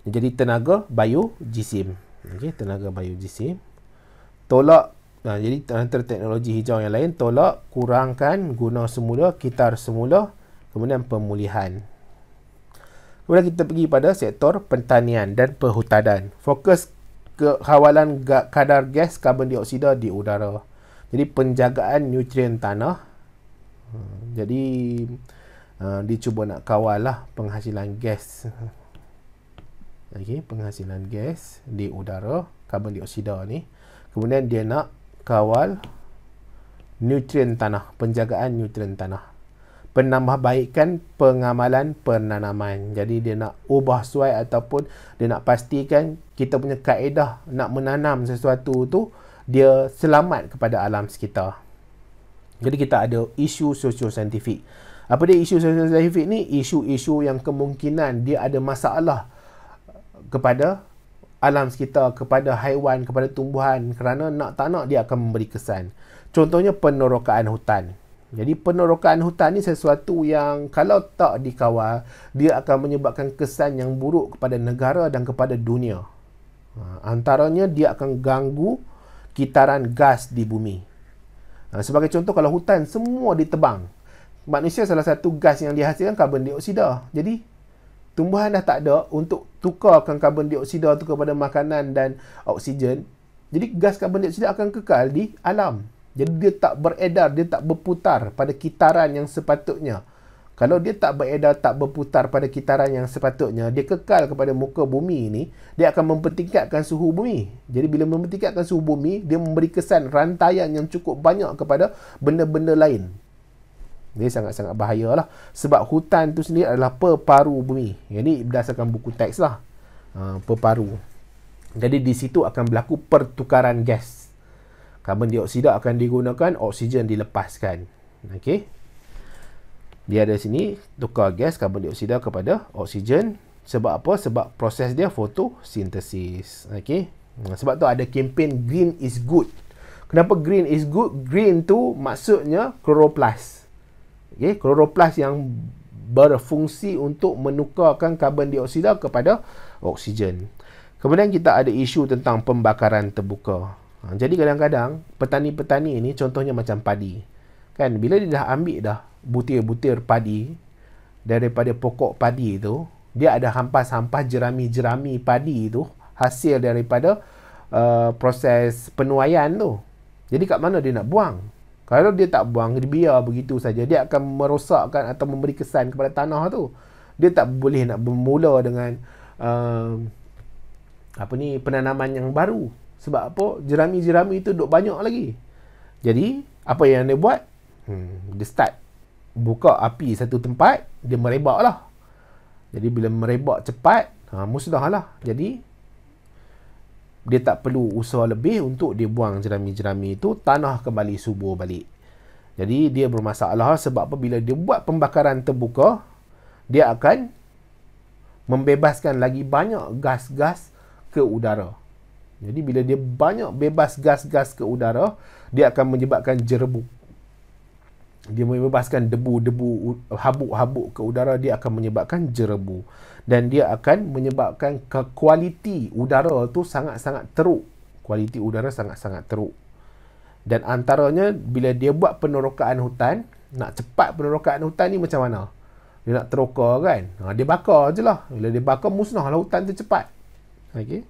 Jadi tenaga bio jisim. Okay, tenaga bio jisim. Tolak, nah, jadi antara teknologi hijau yang lain, tolak, kurangkan, guna semula, kitar semula, kemudian Pemulihan. Kemudian kita pergi pada sektor pertanian dan perhutanan. Fokus kekhawalan kadar gas karbon dioksida di udara. Jadi penjagaan nutrien tanah. Hmm, jadi uh, dia cuba nak kawal lah penghasilan gas. Okay, penghasilan gas di udara karbon dioksida ni. Kemudian dia nak kawal nutrien tanah, penjagaan nutrien tanah penambahbaikan pengamalan penanaman. Jadi dia nak ubah suai ataupun dia nak pastikan kita punya kaedah nak menanam sesuatu tu dia selamat kepada alam sekitar. Jadi kita ada isu sosio-saintifik. Apa dia isu sosio-saintifik ni? Isu-isu yang kemungkinan dia ada masalah kepada alam sekitar, kepada haiwan, kepada tumbuhan kerana nak tak nak dia akan memberi kesan. Contohnya penerokaan hutan. Jadi penerokaan hutan ni sesuatu yang kalau tak dikawal, dia akan menyebabkan kesan yang buruk kepada negara dan kepada dunia. Ha, antaranya dia akan ganggu kitaran gas di bumi. Ha, sebagai contoh kalau hutan semua ditebang, manusia salah satu gas yang dihasilkan karbon dioksida. Jadi tumbuhan dah tak ada untuk tukarkan karbon dioksida tu kepada makanan dan oksigen. Jadi gas karbon dioksida akan kekal di alam. Jadi dia tak beredar, dia tak berputar pada kitaran yang sepatutnya. Kalau dia tak beredar, tak berputar pada kitaran yang sepatutnya, dia kekal kepada muka bumi ini, dia akan mempertingkatkan suhu bumi. Jadi bila mempertingkatkan suhu bumi, dia memberi kesan rantaian yang cukup banyak kepada benda-benda lain. Dia sangat-sangat bahaya lah. Sebab hutan tu sendiri adalah peparu bumi. ini berdasarkan buku teks lah. Uh, peparu. Jadi di situ akan berlaku pertukaran gas karbon dioksida akan digunakan oksigen dilepaskan okey dia ada sini tukar gas karbon dioksida kepada oksigen sebab apa sebab proses dia fotosintesis okey sebab tu ada kempen green is good kenapa green is good green tu maksudnya kloroplas okey kloroplas yang berfungsi untuk menukarkan karbon dioksida kepada oksigen. Kemudian kita ada isu tentang pembakaran terbuka. Ha, jadi kadang-kadang petani-petani ini contohnya macam padi. Kan bila dia dah ambil dah butir-butir padi daripada pokok padi itu, dia ada hampas-hampas jerami-jerami padi itu hasil daripada uh, proses penuaian tu. Jadi kat mana dia nak buang? Kalau dia tak buang, dia biar begitu saja, dia akan merosakkan atau memberi kesan kepada tanah tu. Dia tak boleh nak bermula dengan uh, apa ni penanaman yang baru. Sebab apa? Jerami-jerami tu duk banyak lagi. Jadi, apa yang dia buat? Hmm, dia start buka api satu tempat, dia merebak lah. Jadi, bila merebak cepat, ha, musnah lah. Jadi, dia tak perlu usaha lebih untuk dia buang jerami-jerami itu tanah kembali subur balik. Jadi dia bermasalah sebab apabila dia buat pembakaran terbuka, dia akan membebaskan lagi banyak gas-gas ke udara. Jadi bila dia banyak bebas gas-gas ke udara, dia akan menyebabkan jerebu. Dia membebaskan debu-debu, habuk-habuk ke udara, dia akan menyebabkan jerebu. Dan dia akan menyebabkan kualiti udara tu sangat-sangat teruk. Kualiti udara sangat-sangat teruk. Dan antaranya, bila dia buat penerokaan hutan, nak cepat penerokaan hutan ni macam mana? Dia nak teroka kan? Ha, dia bakar je lah. Bila dia bakar, musnahlah hutan tu cepat. Okay?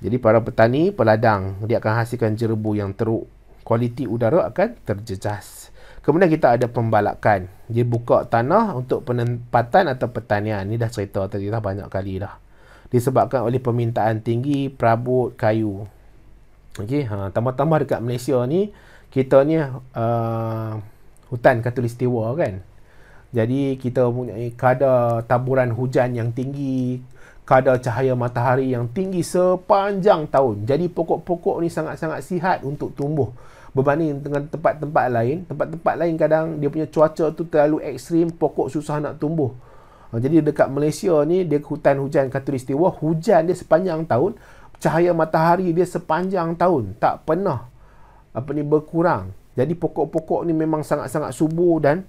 Jadi para petani, peladang, dia akan hasilkan jerebu yang teruk. Kualiti udara akan terjejas. Kemudian kita ada pembalakan. Dia buka tanah untuk penempatan atau pertanian. Ini dah cerita tadi dah banyak kali dah. Disebabkan oleh permintaan tinggi, perabot, kayu. Okey, ha, tambah-tambah dekat Malaysia ni, kita ni uh, hutan katulistiwa kan. Jadi kita punya kadar taburan hujan yang tinggi, kadar cahaya matahari yang tinggi sepanjang tahun. Jadi pokok-pokok ni sangat-sangat sihat untuk tumbuh. Berbanding dengan tempat-tempat lain, tempat-tempat lain kadang dia punya cuaca tu terlalu ekstrim, pokok susah nak tumbuh. Ha, jadi dekat Malaysia ni, dia hutan hujan katulistiwa, hujan dia sepanjang tahun, cahaya matahari dia sepanjang tahun, tak pernah apa ni berkurang. Jadi pokok-pokok ni memang sangat-sangat subur dan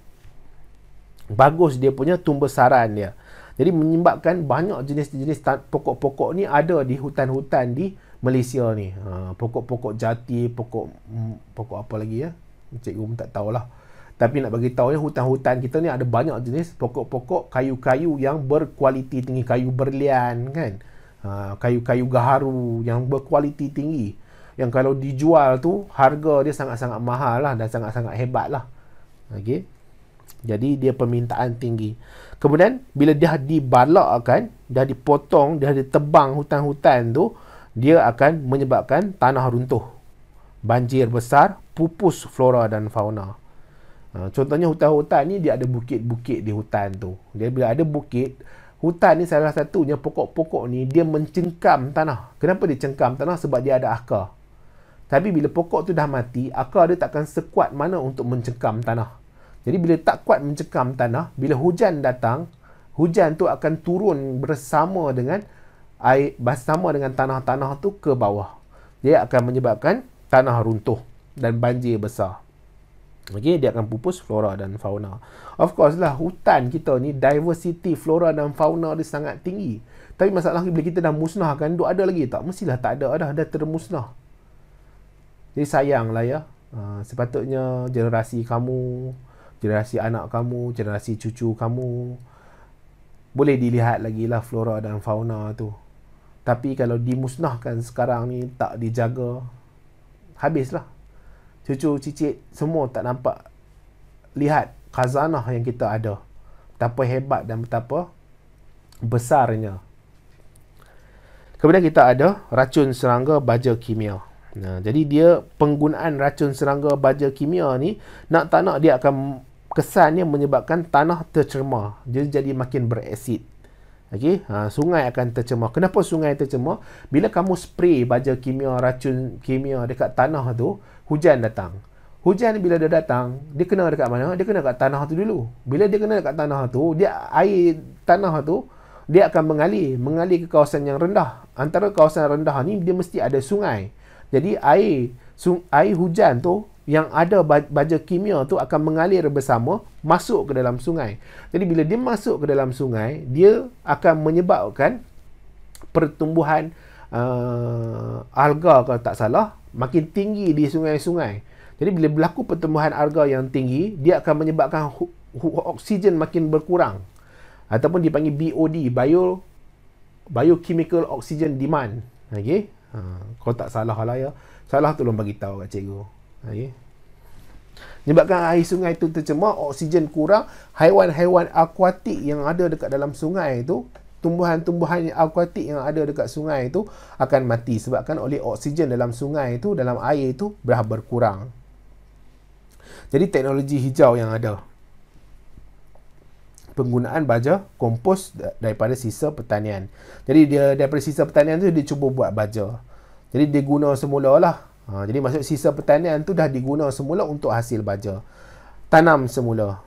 bagus dia punya tumbesaran dia. Jadi menyebabkan banyak jenis-jenis pokok-pokok ni ada di hutan-hutan di Malaysia ni. Ha, pokok-pokok jati, pokok mm, pokok apa lagi ya? Cikgu pun tak tahulah. Tapi nak bagi tahu ya hutan-hutan kita ni ada banyak jenis pokok-pokok kayu-kayu yang berkualiti tinggi, kayu berlian kan. Ha, kayu-kayu gaharu yang berkualiti tinggi. Yang kalau dijual tu harga dia sangat-sangat mahal lah dan sangat-sangat hebat lah. Okay. Jadi dia permintaan tinggi. Kemudian bila dia dibalak akan, dah dipotong, dah ditebang hutan-hutan tu, dia akan menyebabkan tanah runtuh. Banjir besar, pupus flora dan fauna. Ha, contohnya hutan-hutan ni dia ada bukit-bukit di hutan tu. Dia bila ada bukit, hutan ni salah satunya pokok-pokok ni dia mencengkam tanah. Kenapa dia cengkam tanah? Sebab dia ada akar. Tapi bila pokok tu dah mati, akar dia takkan sekuat mana untuk mencengkam tanah. Jadi bila tak kuat mencekam tanah, bila hujan datang, hujan tu akan turun bersama dengan air bersama dengan tanah-tanah tu ke bawah. Dia akan menyebabkan tanah runtuh dan banjir besar. Okey, dia akan pupus flora dan fauna. Of course lah hutan kita ni diversity flora dan fauna dia sangat tinggi. Tapi masalah bila kita dah musnahkan, duk ada lagi tak? Mestilah tak ada dah, dah termusnah. Jadi sayanglah ya. Uh, sepatutnya generasi kamu, generasi anak kamu, generasi cucu kamu. Boleh dilihat lagi lah flora dan fauna tu. Tapi kalau dimusnahkan sekarang ni, tak dijaga, habislah. Cucu, cicit, semua tak nampak. Lihat khazanah yang kita ada. Betapa hebat dan betapa besarnya. Kemudian kita ada racun serangga baja kimia. Nah, jadi dia penggunaan racun serangga baja kimia ni nak tak nak dia akan Kesan kesannya menyebabkan tanah tercemar. Dia jadi makin berasid. Okey, ha, sungai akan tercemar. Kenapa sungai tercemar? Bila kamu spray baja kimia racun kimia dekat tanah tu, hujan datang. Hujan bila dia datang, dia kena dekat mana? Dia kena dekat tanah tu dulu. Bila dia kena dekat tanah tu, dia air tanah tu dia akan mengalir, mengalir ke kawasan yang rendah. Antara kawasan rendah ni dia mesti ada sungai. Jadi air sung, air hujan tu yang ada baja kimia tu akan mengalir bersama masuk ke dalam sungai. Jadi bila dia masuk ke dalam sungai, dia akan menyebabkan pertumbuhan uh, alga kalau tak salah makin tinggi di sungai-sungai. Jadi bila berlaku pertumbuhan alga yang tinggi, dia akan menyebabkan oksigen makin berkurang ataupun dipanggil BOD, bio biochemical oxygen demand. Okey. Ha, kalau tak salah lah ya. Salah tolong bagi tahu kat cikgu. Okay. Menyebabkan air sungai itu tercemar, oksigen kurang, haiwan-haiwan akuatik yang ada dekat dalam sungai itu, tumbuhan-tumbuhan akuatik yang ada dekat sungai itu akan mati sebabkan oleh oksigen dalam sungai itu, dalam air itu berah berkurang. Jadi teknologi hijau yang ada. Penggunaan baja kompos daripada sisa pertanian. Jadi dia daripada sisa pertanian tu dia cuba buat baja. Jadi dia guna semula lah Ha, jadi maksud sisa pertanian tu dah diguna semula untuk hasil baja. Tanam semula.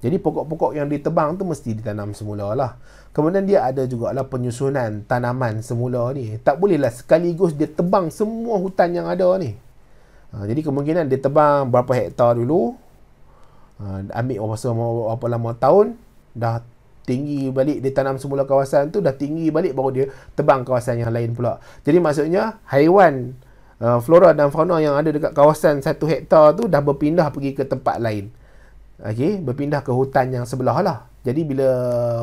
Jadi pokok-pokok yang ditebang tu mesti ditanam semula lah. Kemudian dia ada juga lah penyusunan tanaman semula ni. Tak bolehlah sekaligus dia tebang semua hutan yang ada ni. Ha, jadi kemungkinan dia tebang berapa hektar dulu. Ha, ambil masa berapa lama tahun. Dah tinggi balik dia tanam semula kawasan tu. Dah tinggi balik baru dia tebang kawasan yang lain pula. Jadi maksudnya haiwan uh, flora dan fauna yang ada dekat kawasan satu hektar tu dah berpindah pergi ke tempat lain. Okey, berpindah ke hutan yang sebelah lah. Jadi bila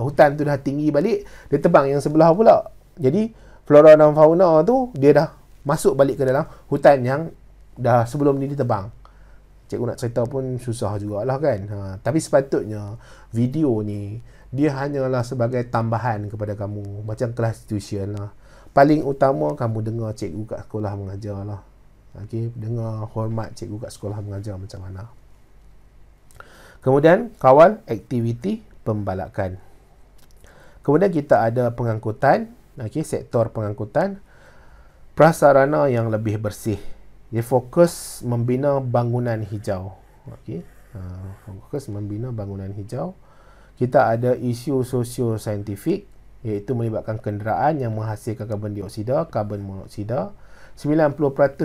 hutan tu dah tinggi balik, dia tebang yang sebelah pula. Jadi flora dan fauna tu dia dah masuk balik ke dalam hutan yang dah sebelum ni ditebang. Cikgu nak cerita pun susah jugalah kan. Ha, tapi sepatutnya video ni dia hanyalah sebagai tambahan kepada kamu. Macam kelas tuition lah paling utama kamu dengar cikgu kat sekolah mengajar lah. Okay, dengar hormat cikgu kat sekolah mengajar macam mana. Kemudian, kawal aktiviti pembalakan. Kemudian kita ada pengangkutan, okay, sektor pengangkutan. Prasarana yang lebih bersih. Dia fokus membina bangunan hijau. Okay. Uh, ha, fokus membina bangunan hijau. Kita ada isu sosio-saintifik iaitu melibatkan kenderaan yang menghasilkan karbon dioksida, karbon monoksida. 90%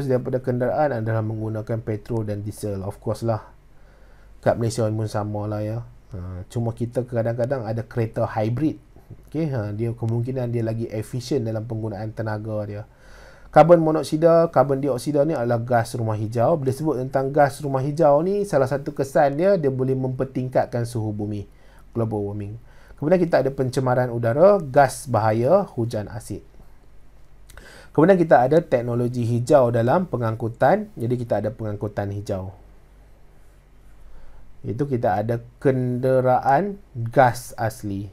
daripada kenderaan adalah menggunakan petrol dan diesel. Of course lah. Kat Malaysia pun sama lah ya. Ha, cuma kita kadang-kadang ada kereta hybrid. Okay, ha, dia kemungkinan dia lagi efisien dalam penggunaan tenaga dia. Karbon monoksida, karbon dioksida ni adalah gas rumah hijau. Bila sebut tentang gas rumah hijau ni, salah satu kesan dia, dia boleh mempertingkatkan suhu bumi. Global warming. Kemudian kita ada pencemaran udara, gas bahaya, hujan asid. Kemudian kita ada teknologi hijau dalam pengangkutan. Jadi kita ada pengangkutan hijau. Itu kita ada kenderaan gas asli.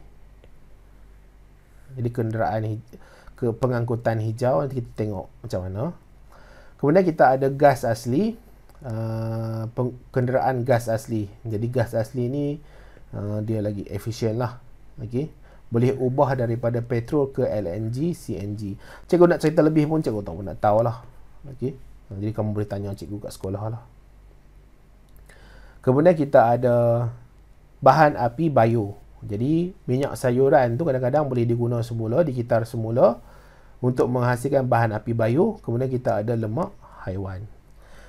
Jadi kenderaan ke pengangkutan hijau nanti kita tengok macam mana. Kemudian kita ada gas asli. Uh, kenderaan gas asli. Jadi gas asli ni uh, dia lagi efisien lah okey boleh ubah daripada petrol ke LNG CNG cikgu nak cerita lebih pun cikgu tak pun nak tahu lah okey jadi kamu boleh tanya cikgu kat sekolah lah kemudian kita ada bahan api bio jadi minyak sayuran tu kadang-kadang boleh diguna semula dikitar semula untuk menghasilkan bahan api bio kemudian kita ada lemak haiwan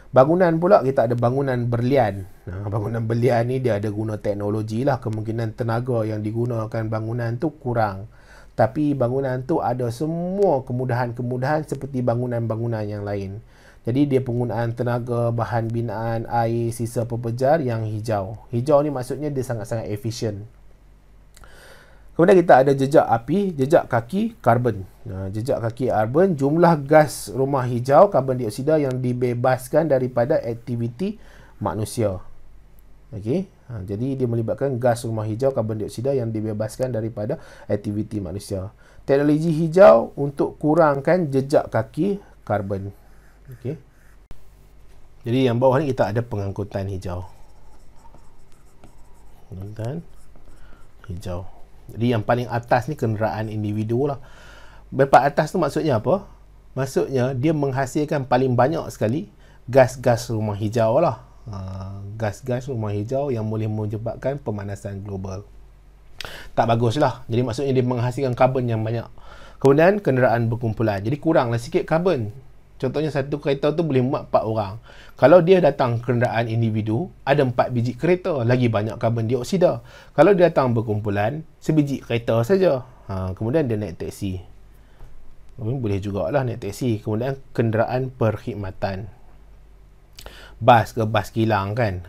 Bangunan pula kita ada bangunan berlian. Bangunan berlian ni dia ada guna teknologi lah. Kemungkinan tenaga yang digunakan bangunan tu kurang. Tapi bangunan tu ada semua kemudahan-kemudahan seperti bangunan-bangunan yang lain. Jadi dia penggunaan tenaga, bahan binaan, air, sisa pepejar yang hijau. Hijau ni maksudnya dia sangat-sangat efisien. Kemudian kita ada jejak api, jejak kaki karbon. Ha, jejak kaki karbon, jumlah gas rumah hijau, karbon dioksida yang dibebaskan daripada aktiviti manusia. Okey. Ha, jadi dia melibatkan gas rumah hijau karbon dioksida yang dibebaskan daripada aktiviti manusia. Teknologi hijau untuk kurangkan jejak kaki karbon. Okey. Jadi yang bawah ni kita ada pengangkutan hijau. Pengangkutan hijau. Jadi yang paling atas ni kenderaan individu lah. Berpat atas tu maksudnya apa? Maksudnya dia menghasilkan paling banyak sekali gas-gas rumah hijau lah. Uh, gas-gas rumah hijau yang boleh menyebabkan pemanasan global. Tak bagus lah. Jadi maksudnya dia menghasilkan karbon yang banyak. Kemudian kenderaan berkumpulan. Jadi kuranglah sikit karbon. Contohnya satu kereta tu boleh muat empat orang. Kalau dia datang kenderaan individu, ada empat biji kereta, lagi banyak karbon dioksida. Kalau dia datang berkumpulan, sebiji kereta saja. Ha, kemudian dia naik teksi. Boleh juga lah naik teksi. Kemudian kenderaan perkhidmatan. Bas ke bas kilang kan.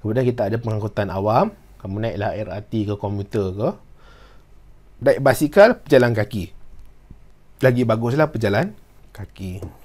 Kemudian kita ada pengangkutan awam. Kamu naiklah RRT ke komuter ke. Naik basikal, pejalan kaki. Lagi baguslah pejalan Kaki.